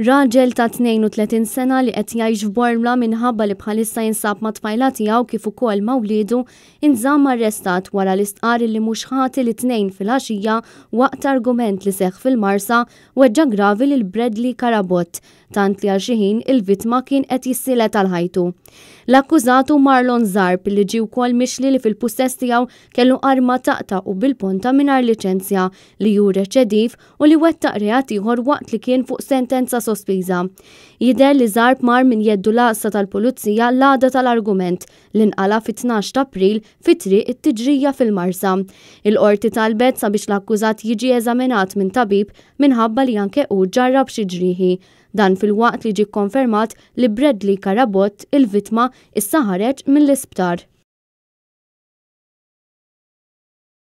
Raġel ta' 32 sena li qed jgħix f'borla minħabba li bħalissa jinsab ma' tfajla tiegħu kif ukoll mawlidu inżamm arrestat wara l-istqari li mhux ħati li tnejn fil-għaxija waqt argument li seħħ fil-Marsa weġġa gravi lil Bradley Karabot tant li għalxiħin il-vitma kien qed jissile tal-ħajtu. L-akkużatu Marlon Zarp li ġiw wkoll mixli li fil pussess tiegħu kellu arma taqta u bil-ponta mingħajr liċenzja li ju reċedif u li wettaq reat ieħor waqt li kien fuq sentenza sospiża. Jider li Zarp mar min jeddu laqsa tal-pulizija l-għada tal-argument li nqala fit-12 ta' April fit-triq it-tiġrija fil-Marsa. Il-qorti talbet sabiex l-akkużat jiġi eżaminat minn tabib minħabba li anke u ġarrab xi ġrieħi Dan fil-waqt li ġi konfermat li Bradley Karabot, il-vitma, issa ħareġ mill-isptar.